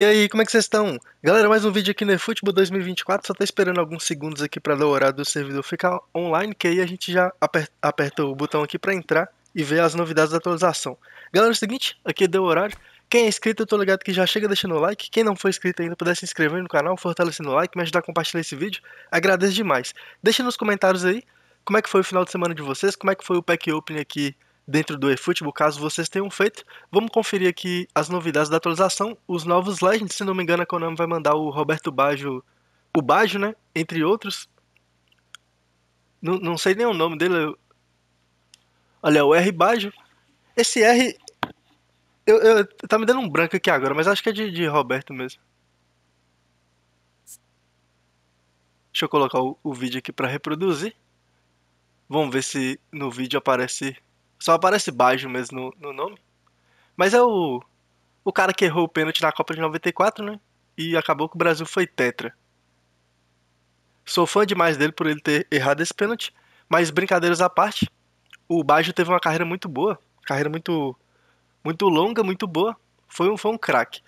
E aí, como é que vocês estão? Galera, mais um vídeo aqui no eFootball 2024, só tá esperando alguns segundos aqui para dar o horário do servidor ficar online, que aí a gente já apertou aperta o botão aqui para entrar e ver as novidades da atualização. Galera, é o seguinte, aqui deu o horário. Quem é inscrito, eu tô ligado que já chega deixando o like. Quem não for inscrito ainda, puder se inscrever no canal, fortalecendo o like, me ajudar a compartilhar esse vídeo, agradeço demais. Deixa nos comentários aí como é que foi o final de semana de vocês, como é que foi o pack opening aqui dentro do eFootball, caso vocês tenham feito. Vamos conferir aqui as novidades da atualização, os novos Legends, se não me engano a Konami vai mandar o Roberto Baggio, o Baggio, né, entre outros. Não, não sei nem o nome dele. Olha, o R Baggio. Esse R, eu, eu, tá me dando um branco aqui agora, mas acho que é de, de Roberto mesmo. Deixa eu colocar o, o vídeo aqui para reproduzir. Vamos ver se no vídeo aparece só aparece Baggio mesmo no, no nome. Mas é o, o cara que errou o pênalti na Copa de 94, né? E acabou que o Brasil foi tetra. Sou fã demais dele por ele ter errado esse pênalti. Mas brincadeiras à parte, o Baggio teve uma carreira muito boa. Carreira muito, muito longa, muito boa. Foi um, foi um craque.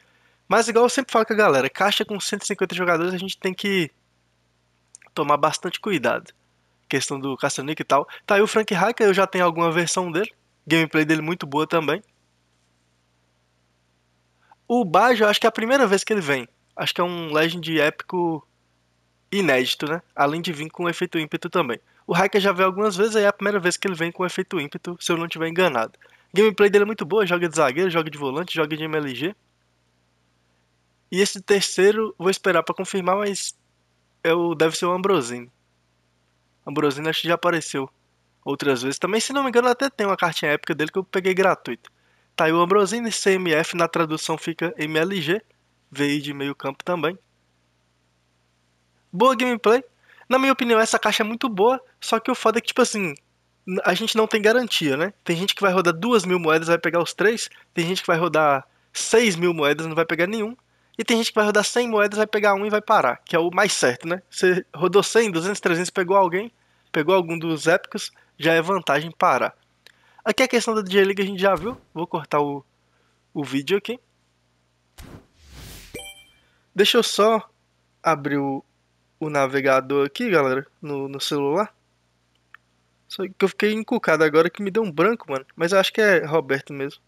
Mas igual eu sempre falo com a galera, caixa com 150 jogadores a gente tem que tomar bastante cuidado questão do Castanik e tal. Tá aí o Frank Hacker, eu já tenho alguma versão dele. Gameplay dele muito boa também. O Bajo, acho que é a primeira vez que ele vem. Acho que é um Legend épico inédito, né? Além de vir com efeito ímpeto também. O Hacker já veio algumas vezes, aí é a primeira vez que ele vem com efeito ímpeto, se eu não estiver enganado. Gameplay dele é muito boa, joga de zagueiro, joga de volante, joga de MLG. E esse terceiro, vou esperar para confirmar, mas eu, é deve ser o Ambrosini. Ambrosino acho que já apareceu outras vezes. Também, se não me engano, até tem uma cartinha épica dele que eu peguei gratuito. Tá aí o Ambrosini, CMF, na tradução fica MLG, veio de meio campo também. Boa gameplay. Na minha opinião, essa caixa é muito boa, só que o foda é que, tipo assim, a gente não tem garantia, né? Tem gente que vai rodar duas mil moedas vai pegar os três, tem gente que vai rodar 6 mil moedas não vai pegar nenhum. E tem gente que vai rodar 100 moedas, vai pegar um e vai parar, que é o mais certo, né? Você rodou 100, 200, 300, pegou alguém, pegou algum dos épicos, já é vantagem para. Aqui é a questão da J-League a gente já viu. Vou cortar o, o vídeo aqui. Deixa eu só abrir o, o navegador aqui, galera, no, no celular. Só que eu fiquei encucado agora que me deu um branco, mano. Mas eu acho que é Roberto mesmo.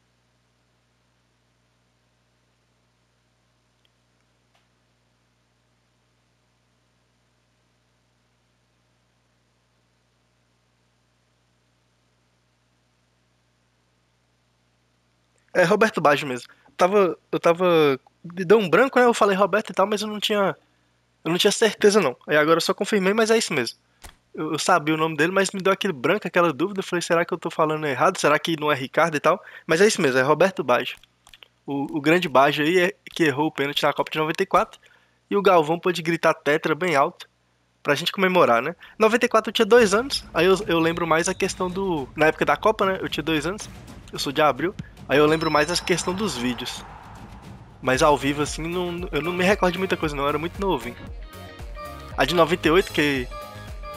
É Roberto Baggio mesmo. Eu tava, eu tava. Deu um branco, né? Eu falei Roberto e tal, mas eu não tinha. Eu não tinha certeza, não. Aí agora eu só confirmei, mas é isso mesmo. Eu, eu sabia o nome dele, mas me deu aquele branco, aquela dúvida. Eu falei, será que eu tô falando errado? Será que não é Ricardo e tal? Mas é isso mesmo, é Roberto Baggio. O, o grande Baggio aí é, que errou o pênalti na Copa de 94. E o Galvão pôde gritar tetra bem alto pra gente comemorar, né? 94 eu tinha dois anos, aí eu, eu, lembro mais a questão do. Na época da Copa, né? Eu tinha dois anos, eu sou de abril. Aí eu lembro mais essa questão dos vídeos. Mas ao vivo, assim, não, eu não me recordo de muita coisa, não. Eu era muito novo, hein? A de 98, que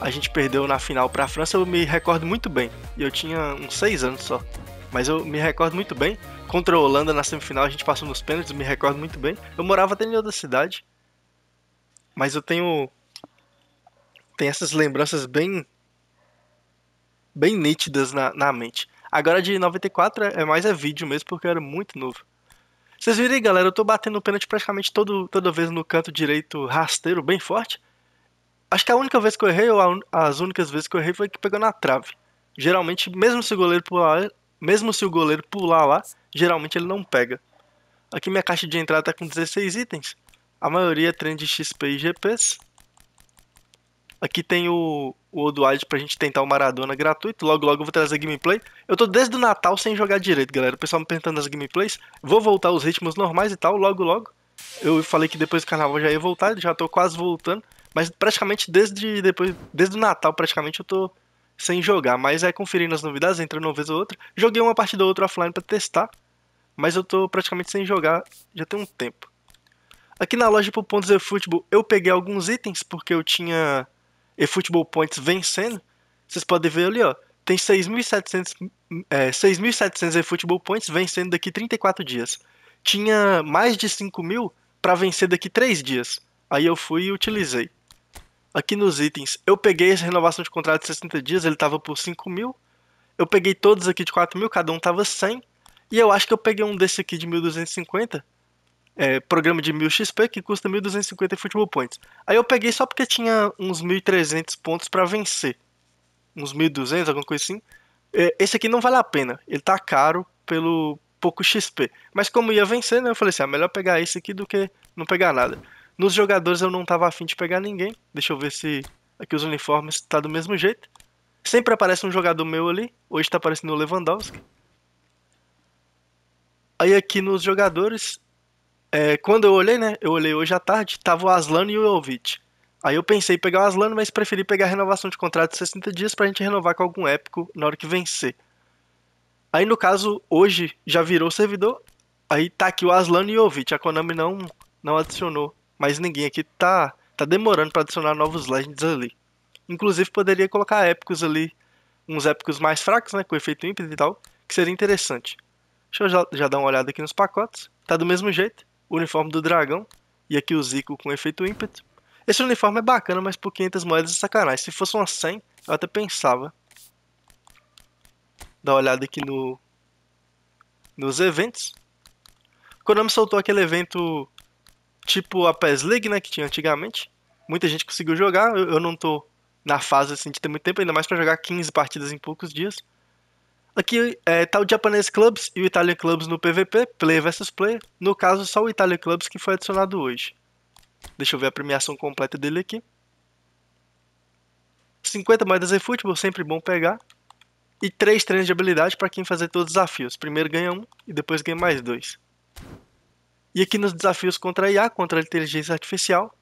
a gente perdeu na final pra França, eu me recordo muito bem. E eu tinha uns 6 anos só. Mas eu me recordo muito bem. Contra a Holanda na semifinal, a gente passou nos pênaltis, me recordo muito bem. Eu morava até em outra cidade. Mas eu tenho. tem essas lembranças bem. bem nítidas na, na mente. Agora de 94 é, é mais é vídeo mesmo, porque eu era muito novo. Vocês viram aí, galera? Eu tô batendo o pênalti praticamente todo, toda vez no canto direito rasteiro, bem forte. Acho que a única vez que eu errei, ou as únicas vezes que eu errei, foi que pegou na trave. Geralmente, mesmo se o goleiro pular, mesmo se o goleiro pular lá, geralmente ele não pega. Aqui minha caixa de entrada tá com 16 itens. A maioria é trem de XP e GPs. Aqui tem o, o Oduide pra gente tentar o Maradona gratuito. Logo, logo eu vou trazer gameplay. Eu tô desde o Natal sem jogar direito, galera. O pessoal me perguntando as gameplays. Vou voltar aos ritmos normais e tal, logo, logo. Eu falei que depois do carnaval já ia voltar, já tô quase voltando. Mas praticamente desde depois, desde o Natal, praticamente eu tô sem jogar. Mas é conferindo as novidades, entrando uma vez ou outra. Joguei uma partida ou outra offline pra testar. Mas eu tô praticamente sem jogar já tem um tempo. Aqui na loja pro Pontos e Futebol eu peguei alguns itens porque eu tinha e Futebol Points vencendo, vocês podem ver ali, ó, tem 6.700 é, 6.700 Futebol Points vencendo daqui 34 dias. Tinha mais de 5.000 para vencer daqui 3 dias. Aí eu fui e utilizei. Aqui nos itens, eu peguei essa renovação de contrato de 60 dias, ele tava por 5.000. Eu peguei todos aqui de 4.000, cada um tava 100. E eu acho que eu peguei um desse aqui de 1.250 é, programa de 1000 XP que custa 1250 Football Points. Aí eu peguei só porque tinha uns 1300 pontos para vencer. Uns 1200, alguma coisa assim. É, esse aqui não vale a pena. Ele tá caro pelo pouco XP. Mas como ia vencer, né, eu falei assim, é melhor pegar esse aqui do que não pegar nada. Nos jogadores eu não tava afim de pegar ninguém. Deixa eu ver se aqui os uniformes tá do mesmo jeito. Sempre aparece um jogador meu ali. Hoje tá aparecendo o Lewandowski. Aí aqui nos jogadores, é, quando eu olhei, né? Eu olhei hoje à tarde, tava o Aslan e o Jovic. Aí eu pensei em pegar o Aslan, mas preferi pegar a renovação de contrato de 60 dias pra gente renovar com algum épico na hora que vencer. Aí no caso, hoje já virou servidor. Aí tá aqui o Aslan e o Jovic. A Konami não, não adicionou mas ninguém aqui tá, tá demorando para adicionar novos Legends ali. Inclusive poderia colocar épicos ali, uns épicos mais fracos, né, com efeito ímpeto e tal, que seria interessante. Deixa eu já, já, dar uma olhada aqui nos pacotes, tá do mesmo jeito uniforme do dragão. E aqui o Zico com efeito ímpeto. Esse uniforme é bacana, mas por 500 moedas é sacanagem. Se fosse uma 100, eu até pensava. Dá uma olhada aqui no nos eventos. Konami soltou aquele evento tipo a PES League, né, que tinha antigamente. Muita gente conseguiu jogar, eu, eu não tô na fase assim de ter muito tempo, ainda mais para jogar 15 partidas em poucos dias. Aqui é, tá o Japanese Clubs e o Italian Clubs no PVP, player versus player. No caso, só o Italian Clubs que foi adicionado hoje. Deixa eu ver a premiação completa dele aqui. 50 moedas e futebol, sempre bom pegar. E 3 treinos de habilidade para quem fazer todos os desafios. Primeiro ganha um e depois ganha mais dois. E aqui nos desafios contra a IA, contra a inteligência artificial,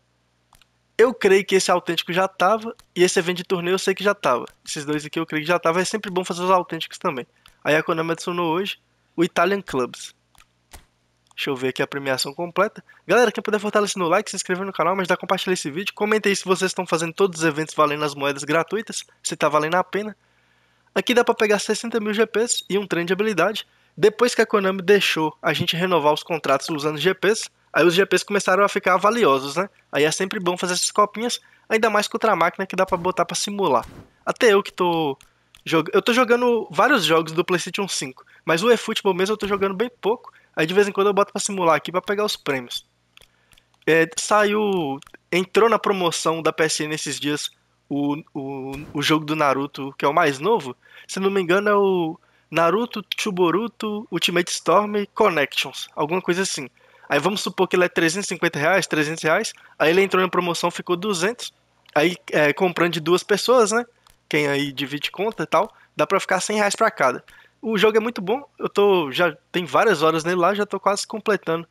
eu creio que esse autêntico já tava, e esse evento de torneio eu sei que já tava. Esses dois aqui eu creio que já tava, é sempre bom fazer os autênticos também. Aí a Konami adicionou hoje o Italian Clubs. Deixa eu ver aqui a premiação completa. Galera, quem puder fortalecer no like, se inscrever no canal, mas dá compartilhar esse vídeo. Comenta aí se vocês estão fazendo todos os eventos valendo as moedas gratuitas, se tá valendo a pena. Aqui dá para pegar 60 mil GPs e um trem de habilidade. Depois que a Konami deixou a gente renovar os contratos usando GPs, Aí os GPs começaram a ficar valiosos, né? Aí é sempre bom fazer essas copinhas, ainda mais contra a máquina que dá para botar para simular. Até eu que tô eu tô jogando vários jogos do PlayStation 5, mas o eFootball mesmo eu tô jogando bem pouco. Aí de vez em quando eu boto para simular aqui para pegar os prêmios. É, saiu, entrou na promoção da PSN esses dias o, o, o jogo do Naruto, que é o mais novo. Se não me engano é o Naruto Chuboruto Ultimate Storm Connections, alguma coisa assim. Aí vamos supor que ele é 350 reais, 300 reais. Aí ele entrou na promoção, ficou 200. Aí é, comprando de duas pessoas, né? Quem aí divide conta e tal, dá pra ficar 100 reais pra cada. O jogo é muito bom. Eu tô. Já tem várias horas nele lá, já tô quase completando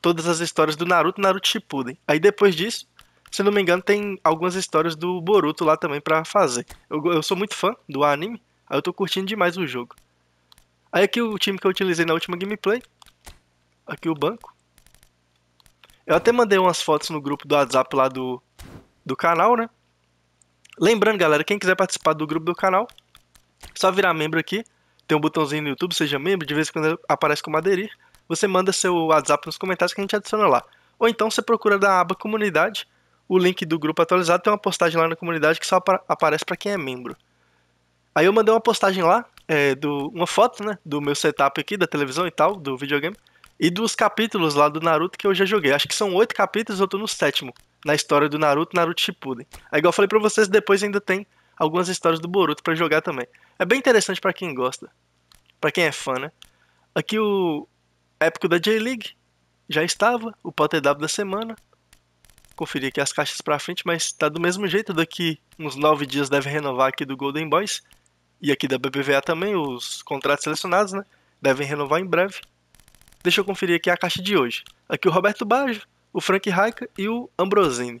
todas as histórias do Naruto e Naruto Shippuden. Aí depois disso, se não me engano, tem algumas histórias do Boruto lá também para fazer. Eu, eu, sou muito fã do anime, aí eu tô curtindo demais o jogo. Aí aqui o time que eu utilizei na última gameplay. Aqui o banco. Eu até mandei umas fotos no grupo do WhatsApp lá do, do canal, né? Lembrando, galera, quem quiser participar do grupo do canal, é só virar membro aqui. Tem um botãozinho no YouTube, seja membro, de vez em quando aparece como aderir. Você manda seu WhatsApp nos comentários que a gente adiciona lá. Ou então você procura da aba comunidade, o link do grupo atualizado, tem uma postagem lá na comunidade que só aparece para quem é membro. Aí eu mandei uma postagem lá, é, do, uma foto, né, do meu setup aqui, da televisão e tal, do videogame e dos capítulos lá do Naruto que eu já joguei. Acho que são oito capítulos, eu tô no sétimo, na história do Naruto, Naruto Shippuden. Aí, é igual eu falei pra vocês, depois ainda tem algumas histórias do Boruto para jogar também. É bem interessante para quem gosta, para quem é fã, né? Aqui o épico da J-League já estava, o W da semana. Conferir aqui as caixas pra frente, mas tá do mesmo jeito. Daqui uns nove dias deve renovar aqui do Golden Boys. E aqui da BBVA também, os contratos selecionados, né? Devem renovar em breve. Deixa eu conferir aqui a caixa de hoje. Aqui o Roberto Baggio, o Frank Raika e o Ambrosini.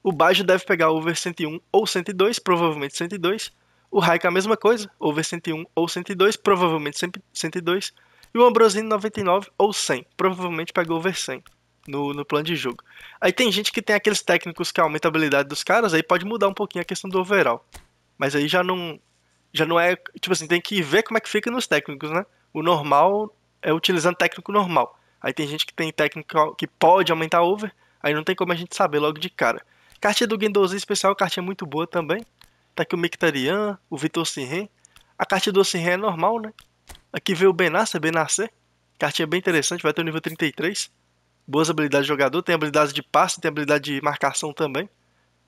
O Baggio deve pegar o over 101 ou 102, provavelmente 102. O Raika a mesma coisa, over 101 ou 102, provavelmente 102. E o Ambrosini 99 ou 100, provavelmente pega over 100 no, no plano de jogo. Aí tem gente que tem aqueles técnicos que aumentam a habilidade dos caras, aí pode mudar um pouquinho a questão do overall. Mas aí já não já não é, tipo assim, tem que ver como é que fica nos técnicos, né? O normal é utilizando técnico normal. Aí tem gente que tem técnico que pode aumentar over, aí não tem como a gente saber logo de cara. Cartinha do Gendouzi especial, cartinha é muito boa também. Tá aqui o Mictarian, o Vitor Sinren. A cartinha do Sinren é normal, né? Aqui veio o Benassa, Benassa. Cartinha é bem interessante, vai ter o nível 33. Boas habilidades de jogador, tem habilidade de passe, tem habilidade de marcação também.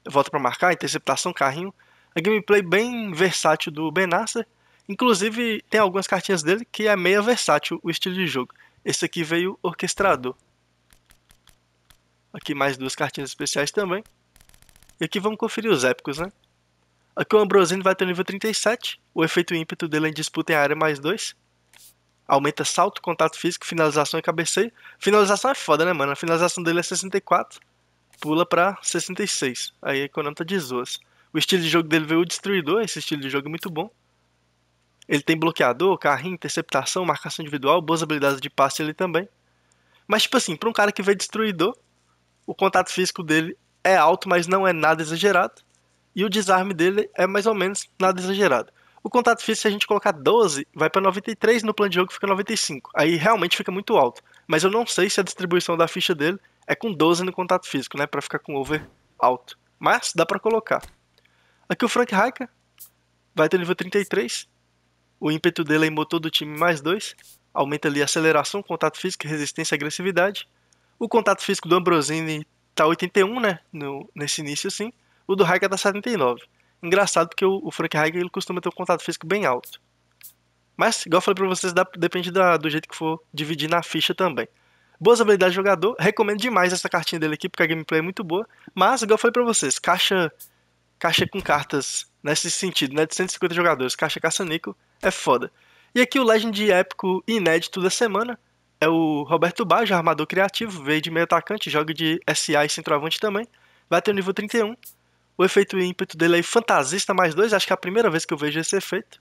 Volta para marcar, interceptação, carrinho. A gameplay bem versátil do Benassa. Inclusive, tem algumas cartinhas dele que é meio versátil o estilo de jogo. Esse aqui veio orquestrador. Aqui mais duas cartinhas especiais também. E aqui vamos conferir os épicos, né? Aqui o Ambrosino vai ter o nível 37. O efeito ímpeto dele é em disputa em área mais 2. Aumenta salto, contato físico, finalização e cabeceio. Finalização é foda, né, mano? A finalização dele é 64. Pula pra 66. Aí a Konami tá de zoas. O estilo de jogo dele veio o Destruidor. Esse estilo de jogo é muito bom. Ele tem bloqueador, carrinho, interceptação, marcação individual, boas habilidades de passe ali também. Mas, tipo assim, para um cara que veio destruidor, o contato físico dele é alto, mas não é nada exagerado. E o desarme dele é mais ou menos nada exagerado. O contato físico, se a gente colocar 12, vai para 93, no plano de jogo fica 95. Aí realmente fica muito alto. Mas eu não sei se a distribuição da ficha dele é com 12 no contato físico, né? para ficar com over alto. Mas dá para colocar. Aqui o Frank Raika vai ter nível 33. O ímpeto dele é em motor do time mais dois. Aumenta ali a aceleração, contato físico, resistência e agressividade. O contato físico do Ambrosini tá 81, né? No, nesse início, sim. O do Raikkonen tá 79. Engraçado porque o, o Frank Raikkonen ele costuma ter um contato físico bem alto. Mas, igual eu falei pra vocês, dá, depende da, do jeito que for dividir na ficha também. Boas habilidades de jogador, recomendo demais essa cartinha dele aqui, porque a gameplay é muito boa. Mas, igual eu falei pra vocês, caixa caixa com cartas nesse sentido, né? De 150 jogadores, caixa caça-níquel, é foda. E aqui o Legend épico inédito da semana é o Roberto Baggio, armador criativo, veio de meio atacante, joga de SA e centroavante também. Vai ter o nível 31. O efeito ímpeto dele é fantasista mais 2, acho que é a primeira vez que eu vejo esse efeito.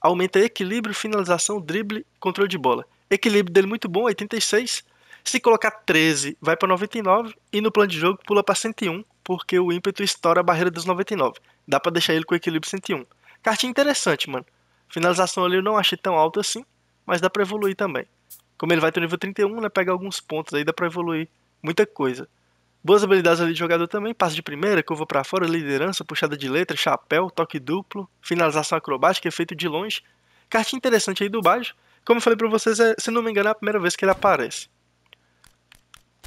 Aumenta equilíbrio, finalização, drible, controle de bola. Equilíbrio dele muito bom, 86. Se colocar 13, vai para 99 e no plano de jogo pula para 101 porque o ímpeto estoura a barreira dos 99. Dá para deixar ele com equilíbrio 101. Cartinha interessante, mano. Finalização ali eu não achei tão alta assim, mas dá pra evoluir também. Como ele vai ter o nível 31, né, pega alguns pontos aí, dá pra evoluir muita coisa. Boas habilidades ali de jogador também, passe de primeira, curva para fora, liderança, puxada de letra, chapéu, toque duplo, finalização acrobática, efeito de longe. Cartinha interessante aí do baixo. Como eu falei pra vocês, é, se não me engano, é a primeira vez que ele aparece.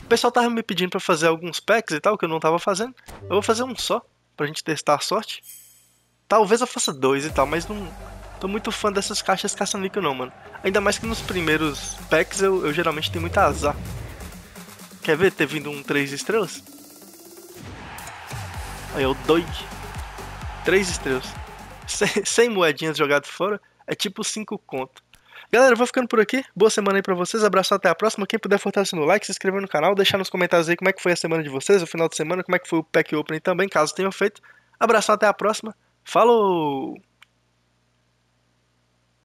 O pessoal tava me pedindo para fazer alguns packs e tal, que eu não tava fazendo. Eu vou fazer um só, pra gente testar a sorte. Talvez eu faça dois e tal, mas não tô muito fã dessas caixas caça-níquel não, mano. Ainda mais que nos primeiros packs eu, eu geralmente tenho muito azar. Quer ver ter vindo um 3 estrelas? Aí o doig 3 estrelas. 100 moedinhas jogado fora é tipo 5 conto. Galera, eu vou ficando por aqui. Boa semana aí pra vocês. Abraço até a próxima. Quem puder fortalecer no like, se inscrever no canal, deixar nos comentários aí como é que foi a semana de vocês, o final de semana, como é que foi o Pack Opening também, caso tenham feito. Abraço até a próxima. Falou!